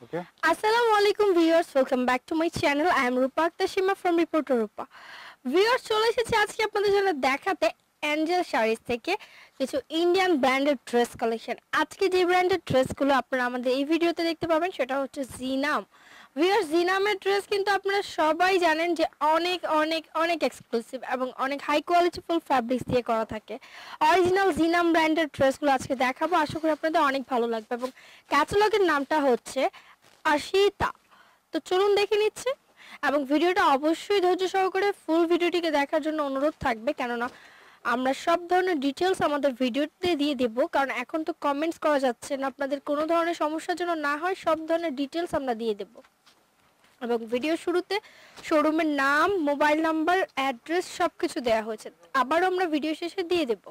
Okay. Assalamu alaikum viewers, welcome back to my channel. I am Rupa Aktashima from Reporter Rupa. Viewers, চলে এসেছি আজকে আপনাদের জন্য দেখাতে অ্যাঞ্জেল শাড়িজ থেকে কিছু ইন্ডিয়ান ব্র্যান্ডেড ড্রেস কালেকশন আজকে যে ব্র্যান্ডেড ড্রেসগুলো আপনারা আমাদের এই ভিডিওতে দেখতে পাবেন সেটা হচ্ছে জিনাম ভিওর জিনামের ড্রেস কিন্তু আপনারা সবাই জানেন যে অনেক অনেক অনেক এক্সক্লুসিভ এবং অনেক হাই কোয়ালিটিফুল ফ্যাব্রিক্স দিয়ে করা থাকে অরিজিনাল জিনাম ব্র্যান্ডের ড্রেসগুলো আজকে দেখাবো আশা করি আপনাদের অনেক ভালো লাগবে এবং ক্যাটালগের নামটা হচ্ছে আশিতা তো চলুন দেখে নিচ্ছে এবং ভিডিওটা অবশ্যই ধৈর্য সহকারে ফুল ভিডিওটিকে দেখার জন্য অনুরোধ থাকবে কেননা আমরা সব ধরনের ডিটেলস আমাদের ভিডিওতে দিয়ে দেব কারণ এখন তো কমেন্টস করা যাচ্ছে না আপনাদের কোনো ধরনের সমস্যার জন্য না হয় সব ধরনের ডিটেলস আমরা দিয়ে দেব এবং ভিডিও শুরুতে শোরুমের নাম মোবাইল নাম্বার অ্যাড্রেস সব কিছু দেওয়া হয়েছে আবারও আমরা ভিডিও শেষে দিয়ে দেব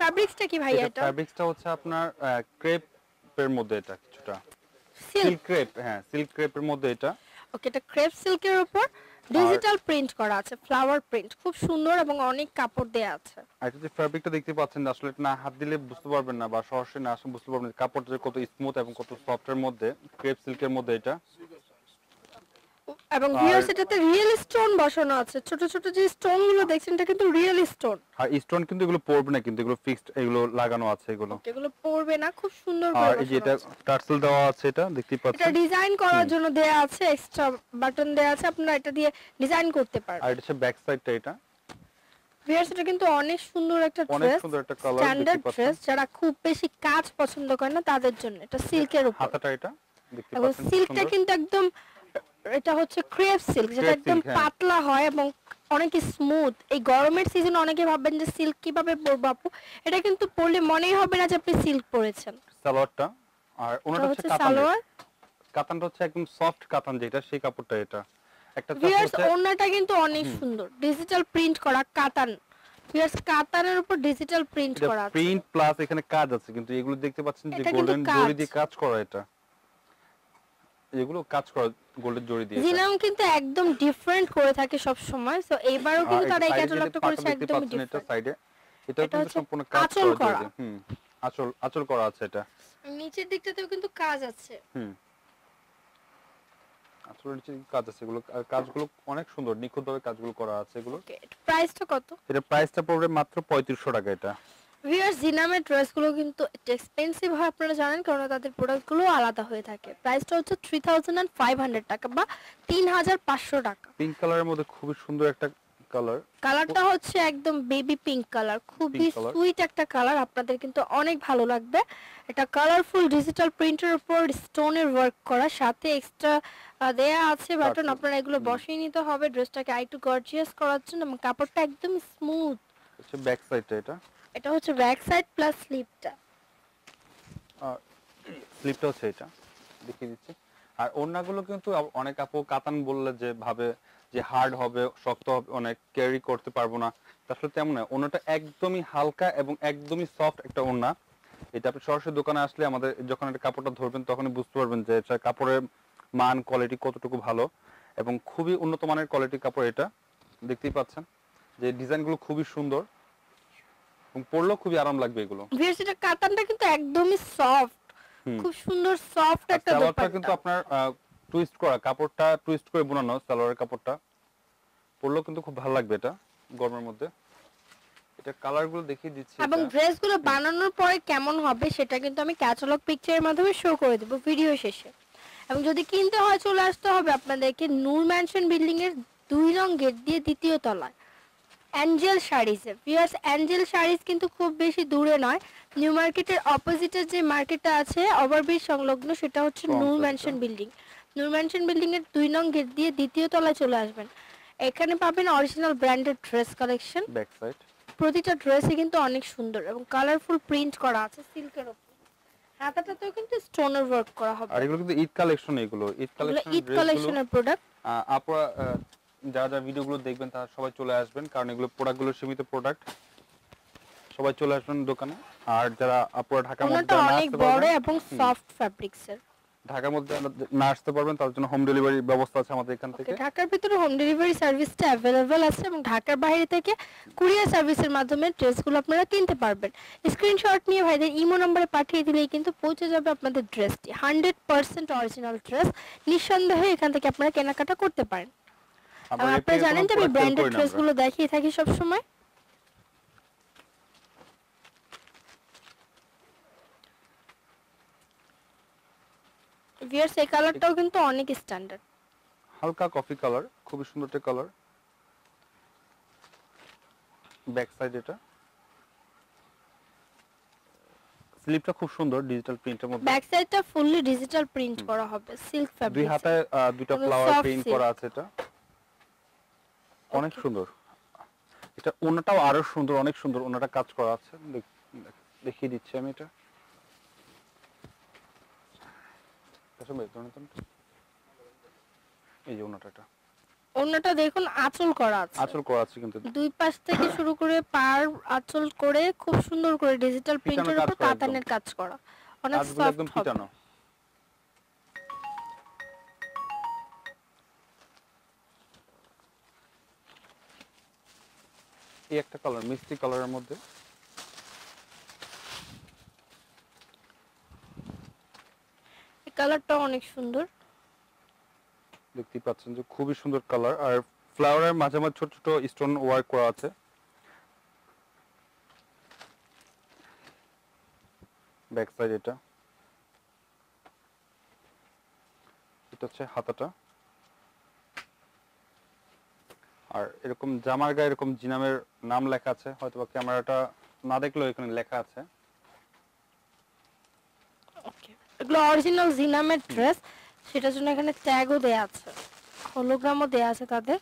ফ্যাব্রিক্সটা কি ভাই এটা ফ্যাব্রিক্সটা হচ্ছে আপনার ক্রেপ ক্রেপের মধ্যে এটা কিছুটা সিল্ক ক্রেপ হ্যাঁ সিল্ক ক্রেপের মধ্যে এটা ওকে এটা ক্রেপ সিল্কের উপর ডিজিটাল প্রিন্ট করা আছে ফ্লাওয়ার প্রিন্ট খুব সুন্দর এবং অনেক কাপড় দেয়া আছে আর যে ফেব্রিকটা দেখতে পাচ্ছেন আসলে এটা না হাত দিলে বুঝতে পারবেন না বা সরাসরি না আসলে বুঝতে পারবেন কাপড়টা কত স্মুথ এবং কত সফট এর মধ্যে ক্রেপ সিল্কের মধ্যে এটা এবং ভিউয়ার্স এটাতে রিয়েল স্টোন বসানো আছে ছোট ছোট যে স্টোন গুলো দেখছেন এটা কিন্তু রিয়েল স্টোন আর স্টোন কিন্তু এগুলো পড়বে না কিন্তু এগুলো ফিক্সড এগুলো লাগানো আছে এগুলো এগুলো পড়বে না খুব সুন্দর করে আর এই যে এটা টার্সেল দেওয়া আছে এটা দেখতে পাচ্ছেন এটা ডিজাইন করার জন্য দেয়া আছে এক্সট্রা বাটন দেয়া আছে আপনারা এটা দিয়ে ডিজাইন করতে পারেন আর এটা হচ্ছে ব্যাক সাইডটা এটা ভিউয়ার্স এটা কিন্তু অনেক সুন্দর একটা ড্রেস অনেক সুন্দর একটা কালার স্ট্যান্ডার্ড ড্রেস যারা খুব বেশি কাজ পছন্দ করে না তাদের জন্য এটা সিল্কের হ্যাঁ, উপর হাতাটা এটা দেখতে পাচ্ছেন সিল্কটা কিন্তু একদম এটা হচ্ছে ক্রেপ সিল্ক যেটা একদম হ্যাঁ। পাতলা হয় এবং অনেক স্মুথ এই গরমের সিজন অনেকে ভাববেন যে সিল্ক কিভাবে পরবো আপু এটা কিন্তু পরলে মনেই হবে না যে আপনি সিল্ক পরেছেন সালোয়ারটা আর ওনাটা হচ্ছে সালোয়ার কাতানটা হচ্ছে একদম সফট কাতান যেটা সেই কাপড়টা এটা একটা ভিউয়ার্স ওনাটা কিন্তু অনেক সুন্দর ডিজিটাল প্রিন্ট করা কাতান ভিউয়ার্স কাতানের উপর ডিজিটাল প্রিন্ট করা আছে প্রিন্ট প্লাস এখানে কাজ আছে কিন্তু এগুলো দেখতে পাচ্ছেন যে গোল্ডেন জরি দিয়ে কাজ করা এটা এগুলো কাজ করা গোল্ডের জড়ি দিয়ে কিন্তু একদম ডিফারেন্ট করে থাকে সব সময় সো কিন্তু তারা এই ক্যাটালগটা করেছে একদম ডিফারেন্ট সাইডে এটা কিন্তু সম্পূর্ণ কাজ করা হুম আচল আচল করা আছে এটা নিচের দিকটাতেও কিন্তু কাজ আছে হুম আচল নিচের কাজ আছে এগুলো কাজগুলো অনেক সুন্দর নিখুঁতভাবে কাজগুলো করা আছে এগুলো প্রাইসটা কত এটা প্রাইসটা পড়বে মাত্র 3500 টাকা এটা ভিউয়ার্স জিনামের ড্রেসগুলো কিন্তু একটু এক্সপেন্সিভ হয় আপনারা জানেন কারণ তাদের প্রোডাক্টগুলো আলাদা হয়ে থাকে প্রাইসটা হচ্ছে থ্রি থাউজেন্ড ফাইভ হান্ড্রেড টাকা বা তিন হাজার পাঁচশো টাকা পিঙ্ক কালারের মধ্যে খুবই সুন্দর একটা কালার কালারটা হচ্ছে একদম বেবি পিঙ্ক কালার খুবই সুইট একটা কালার আপনাদের কিন্তু অনেক ভালো লাগবে এটা কালারফুল ডিজিটাল প্রিন্টের উপর স্টোনের ওয়ার্ক করা সাথে এক্সট্রা দেয়া আছে বাটন আপনারা এগুলো বসিয়ে নিতে হবে ড্রেসটাকে আইটু গর্জিয়াস করার জন্য কাপড়টা একদম স্মুথ ব্যাক সাইডটা এটা এটা হচ্ছে ব্যাক সাইড প্লাস স্লিপটা আর স্লিপটা হচ্ছে এটা দেখিয়ে দিচ্ছি আর ওড়নাগুলো কিন্তু অনেক আপু কাতান বললে যে ভাবে যে হার্ড হবে শক্ত হবে অনেক ক্যারি করতে পারবো না আসলে তেমন না ওড়নাটা একদমই হালকা এবং একদমই সফট একটা ওড়না এটা আপনি সরাসরি দোকানে আসলে আমাদের যখন এটা কাপড়টা ধরবেন তখনই বুঝতে পারবেন যে এটা কাপড়ের মান কোয়ালিটি কতটুকু ভালো এবং খুবই উন্নত মানের কোয়ালিটি কাপড় এটা দেখতেই পাচ্ছেন যে ডিজাইনগুলো খুবই সুন্দর এবং খুবই আরাম লাগবে এগুলো ভিউয়ার্স কাতানটা কিন্তু একদমই সফট খুব সুন্দর সফট একটা দোপাট্টা কিন্তু আপনার টুইস্ট করা কাপড়টা টুইস্ট করে বোনানো সালোয়ারের কাপড়টা পরলেও কিন্তু খুব ভালো লাগবে এটা গরমের মধ্যে এটা কালার গুলো দেখিয়ে দিচ্ছি এবং ড্রেস গুলো বানানোর পরে কেমন হবে সেটা কিন্তু আমি ক্যাটালগ পিকচারের মাধ্যমে শো করে দেব ভিডিও শেষে এবং যদি কিনতে হয় চলে আসতে হবে আপনাদেরকে নূর ম্যানশন বিল্ডিং এর দুই রং গেট দিয়ে দ্বিতীয় তলায় অ্যাঞ্জেল শাড়িজে ভিউয়ার্স অ্যাঞ্জেল শাড়িজ কিন্তু খুব বেশি দূরে নয় নিউ মার্কেটের অপোজিটের যে মার্কেটটা আছে ওভারব্রিজ সংলগ্ন সেটা হচ্ছে Noor mansion building Noor mansion বিল্ডিংয়ের দুই নং গেট দিয়ে দ্বিতীয় তলায় চলে আসবেন এখানে পাবেন original branded dress collection back side প্রতিটা ড্রেসে কিন্তু অনেক সুন্দর এবং কালারফুল প্রিন্ট করা আছে সিল্কের উপর তো কিন্তু স্টোনের ওয়ার্ক করা হবে আর এগুলো কিন্তু ঈদ কালেকশন এগুলো ঈদ কালেকশন ঈদ কালেকশনের প্রোডাক্ট আপনারা যারা যারা ভিডিওগুলো দেখবেন তারা সবাই চলে আসবেন কারণ এগুলো প্রোডাক্টগুলো সীমিত প্রোডাক্ট সবাই চলে আসবেন দোকানে আর যারা আপুরা ঢাকার মধ্যে অনেক বড় এবং সফট ফ্যাব্রিক স্যার ঢাকার মধ্যে না আসতে পারবেন তার জন্য হোম ডেলিভারি ব্যবস্থা আছে আমাদের এখান থেকে ঢাকার ভিতরে হোম ডেলিভারি সার্ভিসটা অ্যাভেলেবল আছে এবং ঢাকার বাইরে থেকে কুরিয়ার সার্ভিসের মাধ্যমে ড্রেসগুলো আপনারা কিনতে পারবেন স্ক্রিনশট নিয়ে ভাইদের ইমো নম্বরে পাঠিয়ে দিলেই কিন্তু পৌঁছে যাবে আপনাদের ড্রেসটি হান্ড্রেড পার্সেন্ট অরিজিনাল ড্রেস নিঃসন্দেহে এখান থেকে আপনারা কেনাকাটা করতে পারেন আপনি জানেন তো আমি ব্র্যান্ডেড গুলো দেখিয়ে থাকি সব সময় ভিউয়ার্স এই কালারটাও কিন্তু অনেক স্ট্যান্ডার্ড হালকা কফি কালার খুব সুন্দর একটা কালার ব্যাক সাইড এটা স্লিপটা খুব সুন্দর ডিজিটাল প্রিন্টের মধ্যে ব্যাক সাইডটা ফুললি ডিজিটাল প্রিন্ট করা হবে সিল্ক ফ্যাব্রিক দুই হাতে দুটো ফ্লাওয়ার প্রিন্ট করা আছে এটা অনেক সুন্দর এটা ওনাটাও আরো সুন্দর অনেক সুন্দর ওনাটা কাজ করা আছে দেখিয়ে দিচ্ছি আমি এটা এই যে ওনাটা এটা ওনাটা দেখুন আঁচল করা আছে আঁচল করা আছে কিন্তু দুই পাশ থেকে শুরু করে পার আঁচল করে খুব সুন্দর করে ডিজিটাল প্রিন্টের উপর কাতানের কাজ করা অনেক সফট হবে এই একটা কালার মিষ্টি কালারের মধ্যে কালারটা অনেক সুন্দর দেখতে পাচ্ছেন যে খুবই সুন্দর কালার আর ফ্লাওয়ারের মাঝে মাঝে ছোট ছোট স্টোন ওয়ার্ক করা আছে ব্যাক সাইড এটা এটা হচ্ছে হাতাটা আর এরকম জামার গায়ে এরকম জিনামের নাম লেখা আছে হয়তো বা ক্যামেরাটা না দেখলেও এখানে লেখা আছে এগুলো অরিজিনাল জিনামের ড্রেস সেটার জন্য এখানে ট্যাগও দেয়া আছে হোলোগ্রামও দেয়া আছে তাদের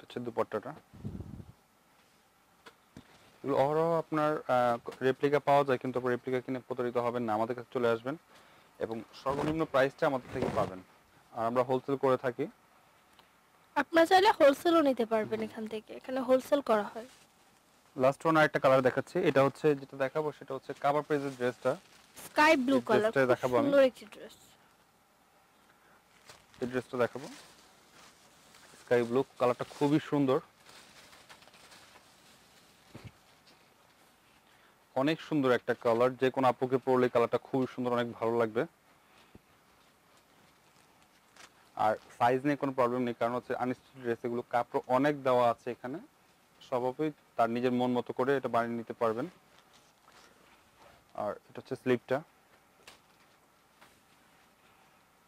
হচ্ছে দুপট্টাটা এগুলো অহরহ আপনার রেপ্লিকা পাওয়া যায় কিন্তু রেপ্লিকা কিনে প্রতারিত হবেন না আমাদের কাছে চলে আসবেন এবং সর্বনিম্ন প্রাইসটা আমাদের থেকে পাবেন আর আমরা হোলসেল করে থাকি আপনারা চাইলে হোলসেলও নিতে পারবেন এখান থেকে এখানে হোলসেল করা হয় লাস্ট ওয়ান আরেকটা কালার দেখাচ্ছি এটা হচ্ছে যেটা দেখাবো সেটা হচ্ছে কাভার পেজের ড্রেসটা স্কাই ব্লু কালার দেখাবো আমি সুন্দর একটি ড্রেস এই ড্রেসটা দেখাবো স্কাই ব্লু কালারটা খুবই সুন্দর অনেক সুন্দর একটা কালার যে কোনো আপুকে পরলে কালারটা খুবই সুন্দর অনেক ভালো লাগবে আর সাইজ নিয়ে কোনো প্রবলেম নেই কারণ হচ্ছে আনস্টিচ ড্রেস এগুলো কাপড় অনেক দেওয়া আছে এখানে সবাই তার নিজের মন মতো করে এটা বানিয়ে নিতে পারবেন আর এটা হচ্ছে স্লিপটা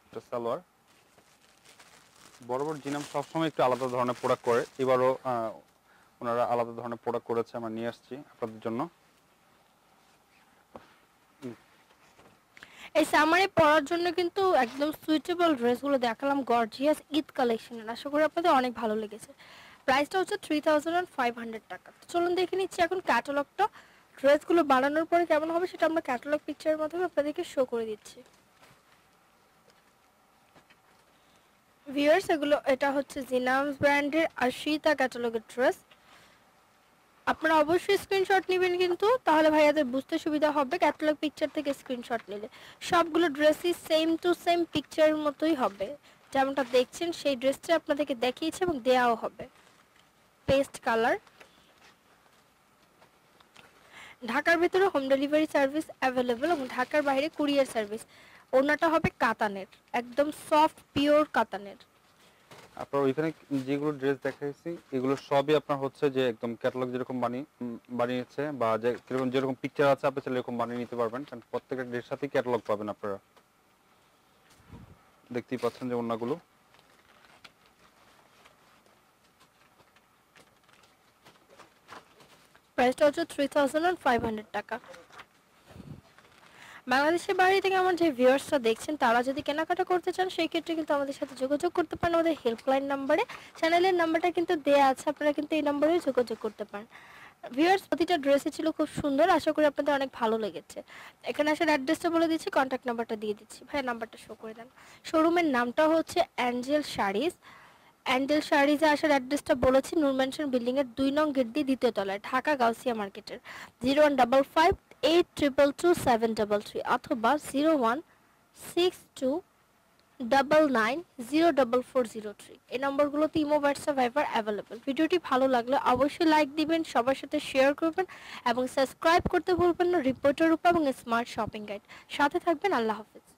এটা সালোয়ার বড় বড় জিনাম সবসময় একটু আলাদা ধরনের প্রোডাক্ট করে এবারও ওনারা আলাদা ধরনের প্রোডাক্ট করেছে আমরা নিয়ে আসছি আপনাদের জন্য এই সামারে পড়ার জন্য কিন্তু একদম সুইটেবল ড্রেসগুলো দেখালাম গর্জিয়াস ঈদ কালেকশনের আশা করি আপনাদের অনেক ভালো লেগেছে প্রাইসটা হচ্ছে থ্রি থাউজেন্ড ফাইভ হান্ড্রেড টাকা চলুন দেখে নিচ্ছি এখন ক্যাটালগটা ড্রেসগুলো বানানোর পরে কেমন হবে সেটা আমরা ক্যাটালগ পিকচারের মাধ্যমে আপনাদেরকে শো করে দিচ্ছি ভিউয়ার্স এগুলো এটা হচ্ছে জিনামস ব্র্যান্ডের আর সীতা ক্যাটালগের ড্রেস আপনারা অবশ্যই স্ক্রিনশট নেবেন কিন্তু তাহলে ভাইয়াদের বুঝতে সুবিধা হবে ক্যাটালগ পিকচার থেকে স্ক্রিনশট নিলে সবগুলো ড্রেসই সেম টু সেম পিকচারের মতোই হবে যেমনটা দেখছেন সেই ড্রেসটা আপনাদেরকে দেখিয়েছে এবং দেওয়াও হবে পেস্ট কালার ঢাকার ভিতরে হোম ডেলিভারি সার্ভিস অ্যাভেলেবল এবং ঢাকার বাইরে কুরিয়ার সার্ভিস ওনাটা হবে কাতানের একদম সফট পিওর কাতানের আপনার ওইখানে যেগুলো ড্রেস দেখাইছি এগুলো সবই আপনার হচ্ছে যে একদম ক্যাটালগ যেরকম বানিয়ে বানিয়েছে বা যে যেরকম যেরকম পিকচার আছে আপনি সেটা এরকম বানিয়ে নিতে পারবেন কারণ প্রত্যেকটা ড্রেস সাথেই ক্যাটালগ পাবেন আপনারা দেখতেই পাচ্ছেন যে অন্যগুলো প্রাইসটা হচ্ছে থ্রি থাউজেন্ড টাকা বাংলাদেশের বাইরে থেকে আমার যে ভিউয়ার্সরা দেখছেন তারা যদি কেনাকাটা করতে চান সেই ক্ষেত্রে কিন্তু আমাদের সাথে যোগাযোগ করতে পারেন আমাদের হেল্পলাইন নাম্বারে চ্যানেলের নাম্বারটা কিন্তু দেয়া আছে আপনারা কিন্তু এই নাম্বারে যোগাযোগ করতে পারেন ভিউয়ার্স প্রতিটা ড্রেসে ছিল খুব সুন্দর আশা করি আপনাদের অনেক ভালো লেগেছে এখানে আসার অ্যাড্রেসটা বলে দিচ্ছি কন্ট্যাক্ট নাম্বারটা দিয়ে দিচ্ছি ভাই নাম্বারটা শো করে দেন শোরুমের নামটা হচ্ছে অ্যাঞ্জেল শাড়িজ অ্যান্ডেল শাড়িজে আসার অ্যাড্রেসটা বলেছি নুরম্যানশন বিল্ডিংয়ের দুই নং গেট দিয়ে দ্বিতীয় তলায় ঢাকা গাউসিয়া মার্কেটের zero one double five eight triple two seven double three অথবা zero one six two double nine zero double four zero three এই নম্বরগুলোতে ইমো হোয়াটসঅ্যাপ ভাইবার অ্যাভেলেবেল ভিডিওটি ভালো লাগলে অবশ্যই লাইক দিবেন সবার সাথে শেয়ার করবেন এবং সাবস্ক্রাইব করতে ভুলবেন না রিপোর্টার উপর এবং স্মার্ট শপিং গাইড সাথে থাকবেন আল্লাহ হাফিজ